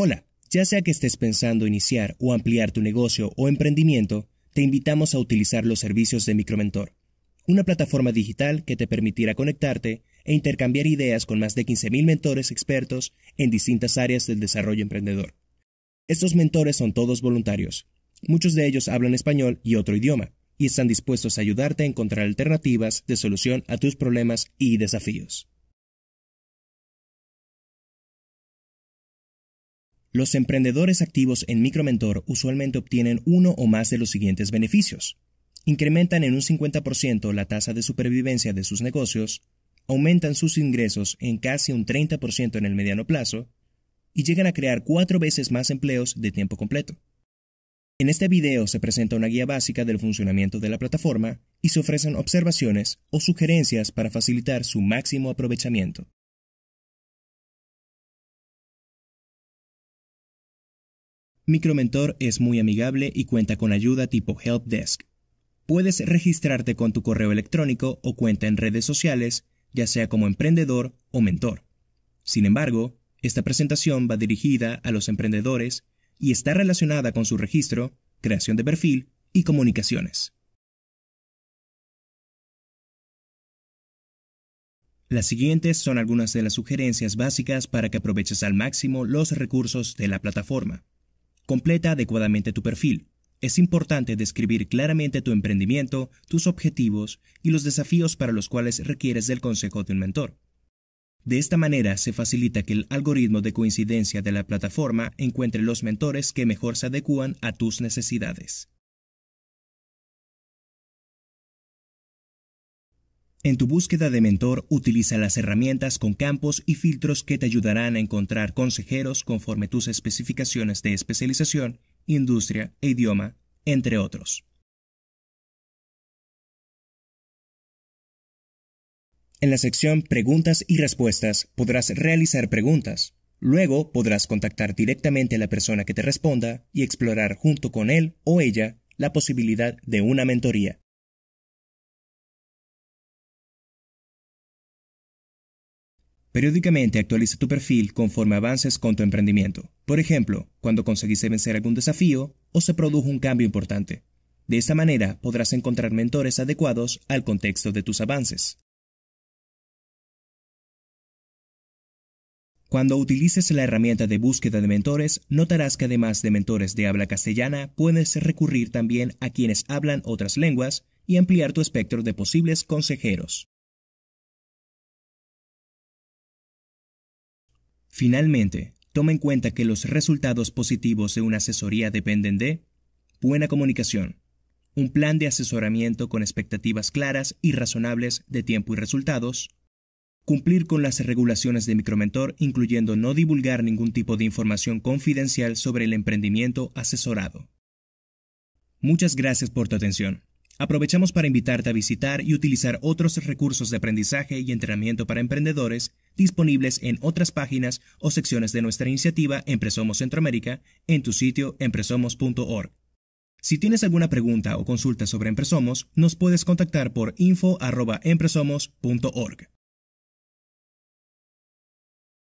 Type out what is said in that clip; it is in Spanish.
Hola, ya sea que estés pensando iniciar o ampliar tu negocio o emprendimiento, te invitamos a utilizar los servicios de Micromentor, una plataforma digital que te permitirá conectarte e intercambiar ideas con más de 15.000 mentores expertos en distintas áreas del desarrollo emprendedor. Estos mentores son todos voluntarios. Muchos de ellos hablan español y otro idioma, y están dispuestos a ayudarte a encontrar alternativas de solución a tus problemas y desafíos. Los emprendedores activos en Micromentor usualmente obtienen uno o más de los siguientes beneficios. Incrementan en un 50% la tasa de supervivencia de sus negocios, aumentan sus ingresos en casi un 30% en el mediano plazo y llegan a crear cuatro veces más empleos de tiempo completo. En este video se presenta una guía básica del funcionamiento de la plataforma y se ofrecen observaciones o sugerencias para facilitar su máximo aprovechamiento. Micromentor es muy amigable y cuenta con ayuda tipo Help Desk. Puedes registrarte con tu correo electrónico o cuenta en redes sociales, ya sea como emprendedor o mentor. Sin embargo, esta presentación va dirigida a los emprendedores y está relacionada con su registro, creación de perfil y comunicaciones. Las siguientes son algunas de las sugerencias básicas para que aproveches al máximo los recursos de la plataforma. Completa adecuadamente tu perfil. Es importante describir claramente tu emprendimiento, tus objetivos y los desafíos para los cuales requieres del consejo de un mentor. De esta manera se facilita que el algoritmo de coincidencia de la plataforma encuentre los mentores que mejor se adecúan a tus necesidades. En tu búsqueda de mentor, utiliza las herramientas con campos y filtros que te ayudarán a encontrar consejeros conforme tus especificaciones de especialización, industria e idioma, entre otros. En la sección Preguntas y Respuestas podrás realizar preguntas. Luego podrás contactar directamente a la persona que te responda y explorar junto con él o ella la posibilidad de una mentoría. Periódicamente actualiza tu perfil conforme avances con tu emprendimiento. Por ejemplo, cuando conseguiste vencer algún desafío o se produjo un cambio importante. De esta manera podrás encontrar mentores adecuados al contexto de tus avances. Cuando utilices la herramienta de búsqueda de mentores, notarás que además de mentores de habla castellana, puedes recurrir también a quienes hablan otras lenguas y ampliar tu espectro de posibles consejeros. Finalmente, toma en cuenta que los resultados positivos de una asesoría dependen de buena comunicación, un plan de asesoramiento con expectativas claras y razonables de tiempo y resultados, cumplir con las regulaciones de Micromentor, incluyendo no divulgar ningún tipo de información confidencial sobre el emprendimiento asesorado. Muchas gracias por tu atención. Aprovechamos para invitarte a visitar y utilizar otros recursos de aprendizaje y entrenamiento para emprendedores disponibles en otras páginas o secciones de nuestra iniciativa Empresomos Centroamérica en tu sitio empresomos.org. Si tienes alguna pregunta o consulta sobre Empresomos, nos puedes contactar por info.empresomos.org.